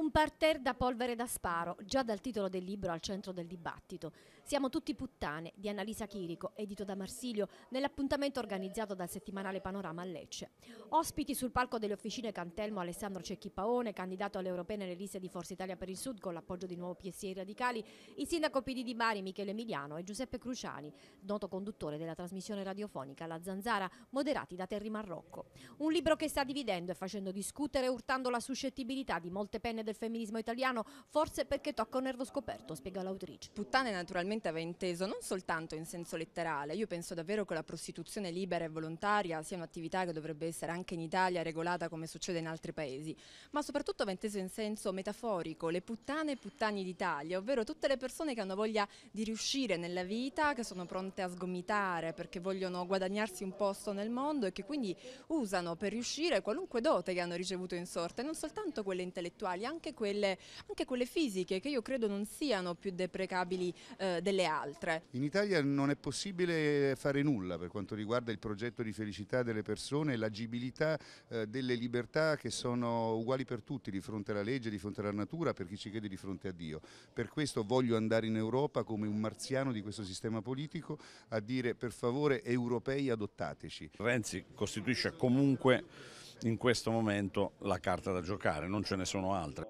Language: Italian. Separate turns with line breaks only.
Un parterre da polvere da sparo, già dal titolo del libro al centro del dibattito. Siamo tutti puttane di Annalisa Chirico, edito da Marsilio, nell'appuntamento organizzato dal settimanale Panorama a Lecce. Ospiti sul palco delle officine Cantelmo Alessandro Cecchi Paone, candidato alle europee nelle liste di Forza Italia per il Sud con l'appoggio di Nuovo PSI Radicali, il sindaco PD di Bari Michele Emiliano e Giuseppe Cruciani, noto conduttore della trasmissione radiofonica La Zanzara, moderati da Terry Marrocco. Un libro che sta dividendo e facendo discutere urtando la suscettibilità di molte penne del del femminismo italiano, forse perché tocca un nervo scoperto, spiega l'autrice. Puttane naturalmente
aveva inteso non soltanto in senso letterale, io penso davvero che la prostituzione libera e volontaria sia un'attività che dovrebbe essere anche in Italia regolata come succede in altri paesi, ma soprattutto aveva inteso in senso metaforico, le puttane e puttani d'Italia, ovvero tutte le persone che hanno voglia di riuscire nella vita, che sono pronte a sgomitare perché vogliono guadagnarsi un posto nel mondo e che quindi usano per riuscire qualunque dote che hanno ricevuto in sorte, non soltanto quelle intellettuali, anche quelle, anche quelle fisiche che io credo non siano più deprecabili eh, delle altre.
In Italia non è possibile fare nulla per quanto riguarda il progetto di felicità delle persone e l'agibilità eh, delle libertà che sono uguali per tutti di fronte alla legge, di fronte alla natura, per chi ci crede di fronte a Dio. Per questo voglio andare in Europa come un marziano di questo sistema politico a dire per favore europei adottateci. Renzi costituisce comunque in questo momento la carta da giocare, non ce ne sono altre.